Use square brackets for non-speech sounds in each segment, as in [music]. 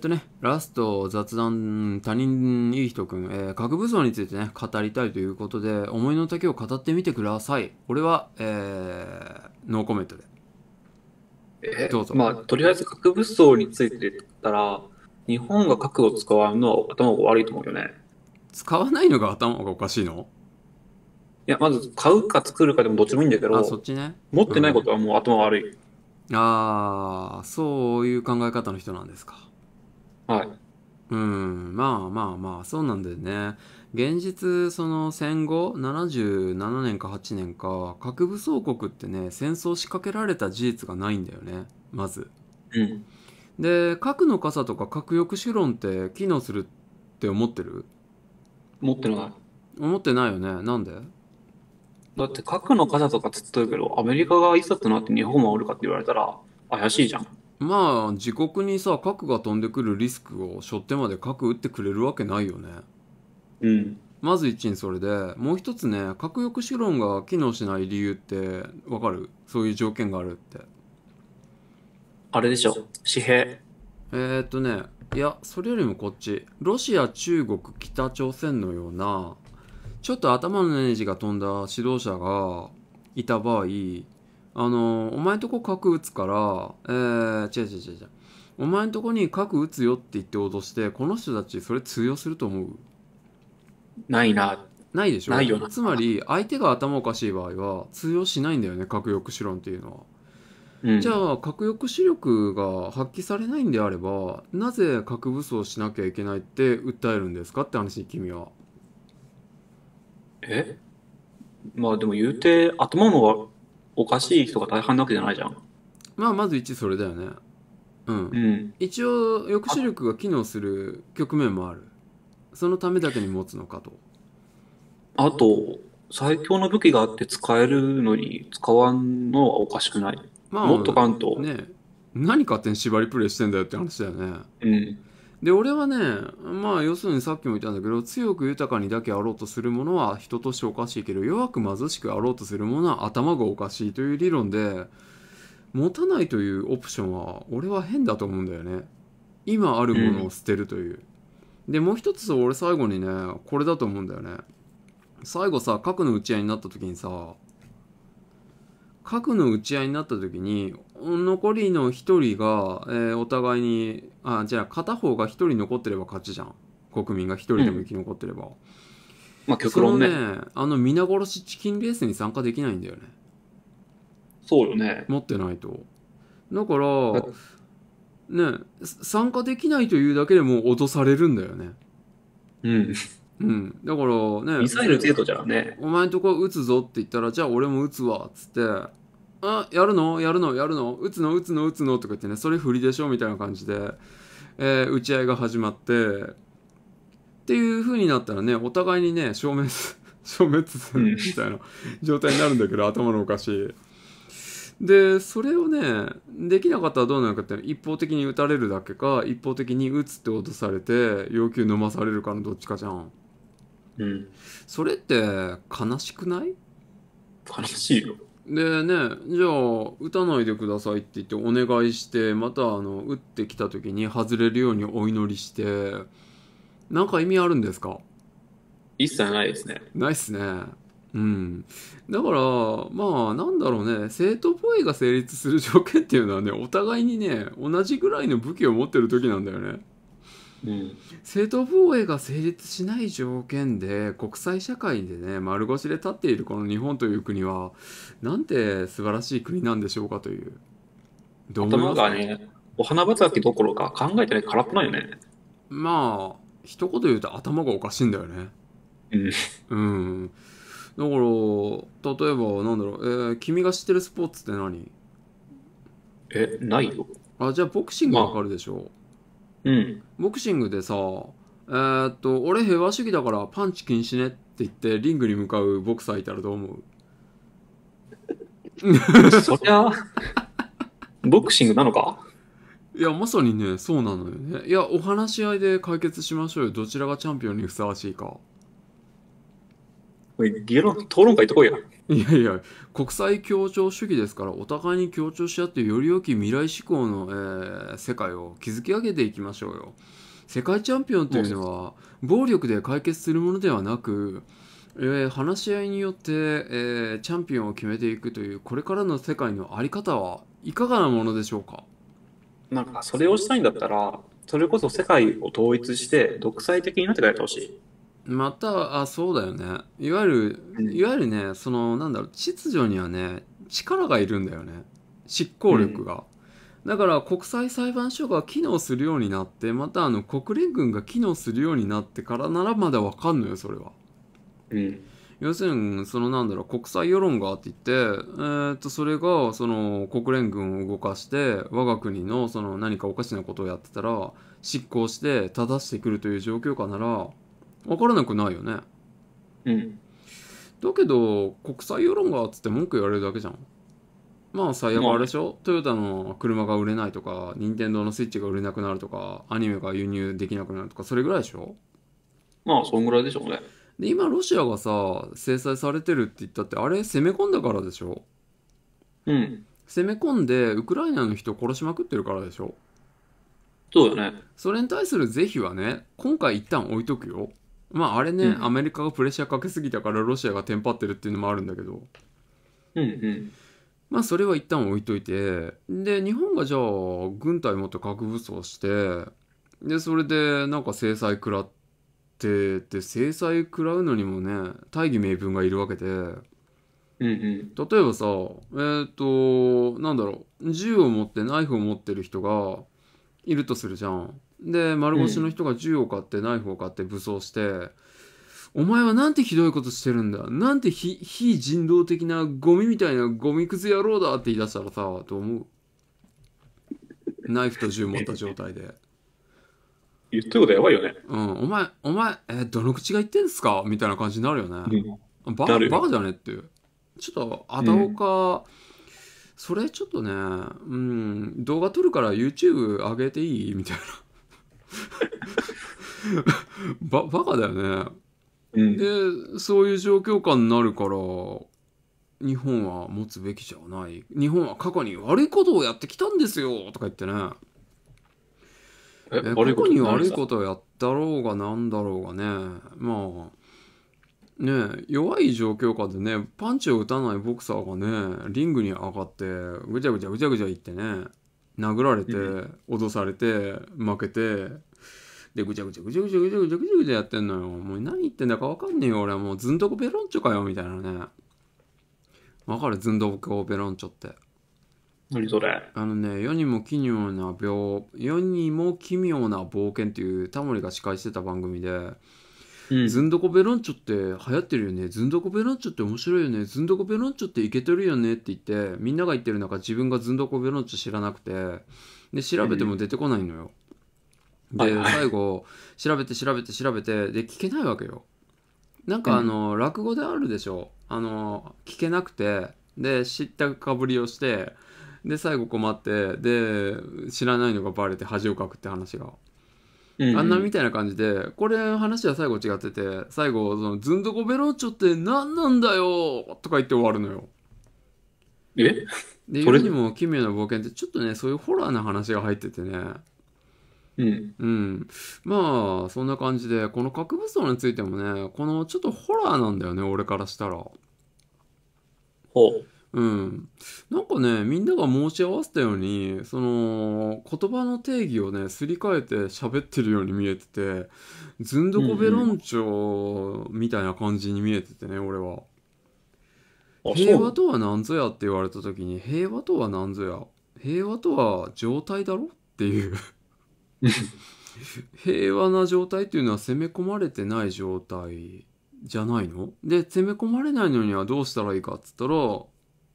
っとね、ラスト雑談、他人いい人くん、えー、核武装についてね、語りたいということで、思いの丈を語ってみてください。これは、えー、ノーコメントで。えー、どうぞ。まあ、とりあえず核武装について言ったら、日本が核を使わんのは頭が悪いと思うよね。使わないのが頭がおかしいのいや、まず買うか作るかでもどっちもいいんだけど、あそっちね、持ってないことはもう頭悪い。うん、ああ、そういう考え方の人なんですか。はい。うん、まあまあまあ、そうなんだよね。現実、その戦後、77年か8年か、核武装国ってね、戦争仕掛けられた事実がないんだよね、まず。うん。で、核の傘とか核抑止論って機能するって思ってる持ってない。思ってないよね。なんでだって核の傘とかつっとるけど、アメリカがいってなって日本を守るかって言われたら怪しいじゃん。まあ自国にさ核が飛んでくるリスクを背負ってまで核撃ってくれるわけないよね。うん、まず一にそれでもう一つね核抑止論が機能しない理由ってわかるそういう条件があるって。あれでしょ紙幣。えー、っとねいやそれよりもこっちロシア中国北朝鮮のようなちょっと頭のネジが飛んだ指導者がいた場合あの、お前んとこ核打つから、えー、違う違う違う違う。お前んとこに核打つよって言って脅して、この人たちそれ通用すると思うないな。ないでしょないよな。つまり、相手が頭おかしい場合は、通用しないんだよね、核抑止論っていうのは。うん、じゃあ、核抑止力が発揮されないんであれば、なぜ核武装しなきゃいけないって訴えるんですかって話、君は。えまあでも言うて、頭もおかしい人が大半なわけじゃないじゃん。まあまず一それだよね。うん。うん、一応抑止力が機能する局面もある。そのためだけに持つのかと。あと、最強の武器があって使えるのに使わんのはおかしくない。まあ、もっとかんと。ね何勝手に縛りプレイしてんだよって話だよね。うん。で、俺はね、まあ、要するにさっきも言ったんだけど、強く豊かにだけあろうとするものは人としておかしいけど、弱く貧しくあろうとするものは頭がおかしいという理論で、持たないというオプションは、俺は変だと思うんだよね。今あるものを捨てるという。うん、で、もう一つ俺最後にね、これだと思うんだよね。最後さ、核の打ち合いになった時にさ、核の打ち合いになった時に残りの1人が、えー、お互いにあじゃあ片方が1人残ってれば勝ちじゃん国民が1人でも生き残ってれば、うん、まあ極論ねねあの皆殺しチキンレースに参加できないんだよねそうよね持ってないとだからね参加できないというだけでも脅されるんだよねうんうん、だからねミサイル程度じゃねお前んとこ撃つぞって言ったらじゃあ俺も撃つわっつってあやるのやるのやるの撃つの撃つの撃つのとか言ってねそれ振りでしょみたいな感じで、えー、打ち合いが始まってっていう風になったらねお互いにね消滅 [laughs] 消滅するみたいな状態になるんだけど頭のおかしい。でそれをねできなかったらどうなるかって一方的に打たれるだけか一方的に打つって落とされて要求飲まされるかのどっちかじゃん。うん、それって悲しくない悲しいよでねじゃあ打たないでくださいって言ってお願いしてまたあの打ってきた時に外れるようにお祈りしてなんか意味あるんですか一切ないですねないっすねうんだからまあなんだろうね生徒ーイが成立する条件っていうのはねお互いにね同じぐらいの武器を持ってる時なんだよねうん、正当防衛が成立しない条件で国際社会でね丸腰で立っているこの日本という国はなんて素晴らしい国なんでしょうかというどう思いますか、ね、お花畑どころか考えてない空っぽないよねまあ一言言うと頭がおかしいんだよねうん、うん、だから例えばなんだろう、えー、君が知ってるスポーツって何えないよあじゃあボクシングわかるでしょう、まあうん、ボクシングでさ、えー、っと俺平和主義だからパンチ禁止ねって言ってリングに向かうボクサーいたらどう思うそりゃ [laughs] ボクシングなのかいやまさにねそうなのよねいやお話し合いで解決しましょうよどちらがチャンピオンにふさわしいかおい議論討論会行ってこいやいやいや、国際協調主義ですから、お互いに協調し合って、より良き未来志向の、えー、世界を築き上げていきましょうよ。世界チャンピオンというのは、暴力で解決するものではなく、えー、話し合いによって、えー、チャンピオンを決めていくという、これからの世界の在り方はいかがなものでしょうかなんか、それをしたいんだったら、それこそ世界を統一して、独裁的になって帰ってほしい。またあそうだよねいわゆるいわゆるねそのなんだろう秩序にはね力がいるんだよね執行力が、うん、だから国際裁判所が機能するようになってまたあの国連軍が機能するようになってからならまだわかんのよそれは、うん、要するにそのなんだろう国際世論がって言って、えー、っとそれがその国連軍を動かして我が国のその何かおかしなことをやってたら執行して正してくるという状況下なら分からなくないよねうんだけど国際世論がっつって文句言われるだけじゃんまあ最悪あれでしょ、トヨタの車が売れないとか任天堂のスイッチが売れなくなるとかアニメが輸入できなくなるとかそれぐらいでしょまあそんぐらいでしょうねで今ロシアがさ制裁されてるって言ったってあれ攻め込んだからでしょうん攻め込んでウクライナの人を殺しまくってるからでしょそうよねそれに対する是非はね今回一旦置いとくよまああれね、うんアメリカがプレッシャーかけすぎたからロシアがテンパってるっていうのもあるんだけどうんうん。まあそれは一旦置いといてで日本がじゃあ軍隊持って核武装してでそれでなんか制裁食らってで制裁食らうのにもね大義名分がいるわけでうんうん。例えばさえっ、となんだろう銃を持ってナイフを持ってる人がいるとするじゃん。で丸腰の人が銃を買ってナイフを買って武装して、お前はなんてひどいことしてるんだなんて非人道的なゴミみたいなゴミくず野郎だって言い出したらさと思うナイフと銃持った状態で [laughs] 言ってることやばいよねうんお前お前えどの口が言ってんすかみたいな感じになるよね、うん、ババカじゃねっていうちょっとあたおか、うんそれちょっとね、うん、動画撮るから YouTube 上げていいみたいな。[laughs] バカだよね、うん、でそういう状況下になるから日本は持つべきじゃない日本は過去に悪いことをやってきたんですよとか言ってねえ過去に悪いことをやったろうがなんだろうがねまあね弱い状況下でねパンチを打たないボクサーがねリングに上がってぐちゃぐちゃぐちゃぐちゃ言ってね殴られて、脅されて、負けて、で、ぐちゃぐちゃぐちゃぐちゃぐちゃぐちゃぐちゃぐちゃやってんのよ。もう何言ってんだかわかんねえよ。俺はもうずんどこペロンチョかよ、みたいなね。わかるずんどこペロンチョって。何それあのね、世にも奇妙な病、世にも奇妙な冒険っていうタモリが司会してた番組で、うンずんどこベロンチョって流行ってるよねずんどこベロンチョって面白いよねずんどこベロンチョっていけてるよねって言ってみんなが言ってる中自分がずんどこベロンチョ知らなくてで調べても出てこないのよ、うん、で、はい、最後調べて調べて調べてで聞けないわけよなんかあの、うん、落語であるでしょあの聞けなくてで知ったかぶりをしてで最後困ってで知らないのがバレて恥をかくって話があんなみたいな感じで、これ話は最後違ってて、最後、その、ずんどこベローチョって何なんだよとか言って終わるのよ。えで、れにも奇妙な冒険って、ちょっとね、そういうホラーな話が入っててね。うん、うん、まあそんな感じでこの核武装についてもねこのちょっとホラーなんだよね俺からしたらほううん。なんかね、みんなが申し合わせたように、その、言葉の定義をね、すり替えて喋ってるように見えてて、ずんどこベロンチョみたいな感じに見えててね、俺は。平和とは何ぞやって言われた時に、平和とは何ぞや。平和とは状態だろっていう [laughs] 平和な状態っていうのは攻め込まれてない状態じゃないので攻め込まれないのにはどうしたらいいかっつったら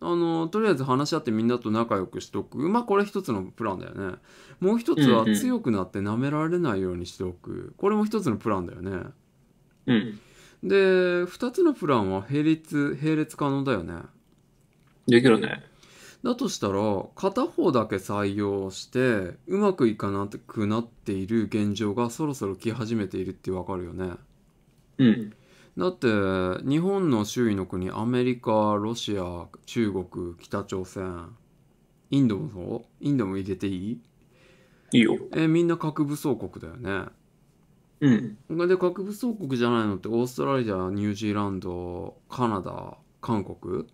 あの、とりあえず話し合ってみんなと仲良くしとく。まあ、これ一つのプランだよね。もう一つは強くなって舐められないようにしておく。これも一つのプランだよね。うん。で、二つのプランは並列、並列可能だよね。できるね。だとしたら、片方だけ採用して、うまくいかなくなっている現状がそろそろ来始めているってわかるよね。うん。だって日本の周囲の国アメリカロシア中国北朝鮮インドもそうインドも入れていいいいよえみんな核武装国だよねうんで核武装国じゃないのってオーストラリアニュージーランドカナダ韓国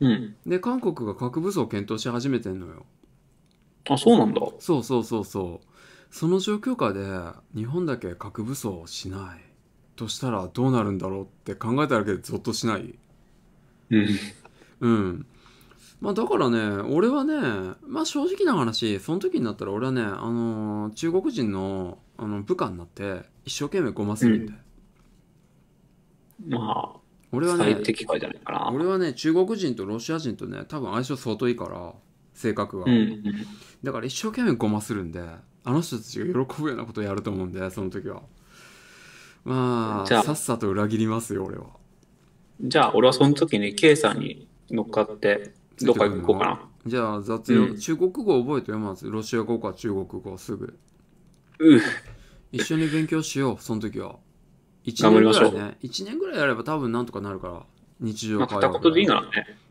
うんで韓国が核武装を検討し始めてんのよあそうなんだそうそうそうそうその状況下で日本だけ核武装をしないとしたらどうなるんだろうって考えただけでゾッとしない。うん。うん。まあだからね、俺はね、まあ正直な話、その時になったら俺はね、あのー、中国人のあの部下になって、一生懸命ごまするんで。うん、まあ、俺はね、俺はね、中国人とロシア人とね、多分相性相当いいから、性格が。うん、だから一生懸命ごまするんで、あの人たちが喜ぶようなことをやると思うんで、その時は。まあ、じゃあさっさと裏切りますよ、俺は。じゃあ、俺はその時に K さんに乗っかって、どっか行こうかな。じゃあ、雑用、うん、中国語覚えてよ、まず。ロシア語か中国語、すぐ。うん。一緒に勉強しよう、その時は。一年ぐらいね。一年ぐらいやれば多分なんとかなるから。日常会話。ことでいいならね。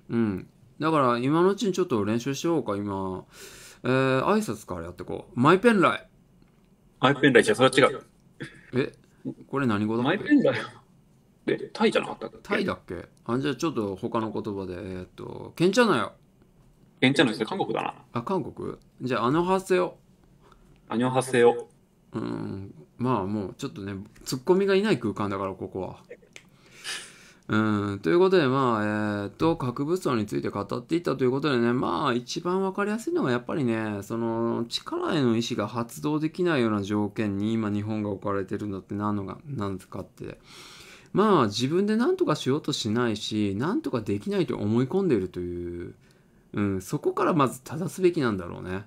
うん。だから、今のうちにちょっと練習しようか、今。えー、挨拶からやってこう。マイペンライ。マイペンライじゃ、それは違う。えこれ何語だマイペンだよ。え、タイじゃなかったっけタイだっけあ、じゃあちょっと他の言葉で、えー、っと、ケンチャナよ。ケンチャナです韓国だな。あ、韓国じゃあ、あの発声を。あの発声を。うん、まあもうちょっとね、ツッコミがいない空間だから、ここは。うん、ということで、まあ、えー、と、核武装について語っていったということでね、まあ、一番わかりやすいのが、やっぱりね、その、力への意志が発動できないような条件に、今、日本が置かれてるんだって何のが、何ですかって。まあ、自分で何とかしようとしないし、何とかできないと思い込んでいるという、うん、そこからまず正すべきなんだろうね。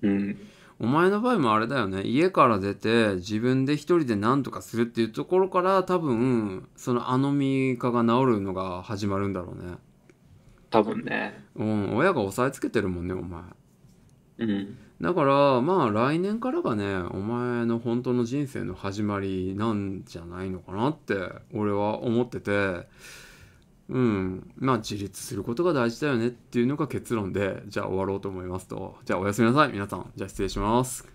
うん。お前の場合もあれだよね。家から出て自分で一人で何とかするっていうところから多分、そのアノミ化が治るのが始まるんだろうね。多分ね。うん、親が押さえつけてるもんね、お前。うん。だから、まあ来年からがね、お前の本当の人生の始まりなんじゃないのかなって、俺は思ってて。うん、まあ自立することが大事だよねっていうのが結論で、じゃあ終わろうと思いますと。じゃあおやすみなさい、皆さん。じゃあ失礼します。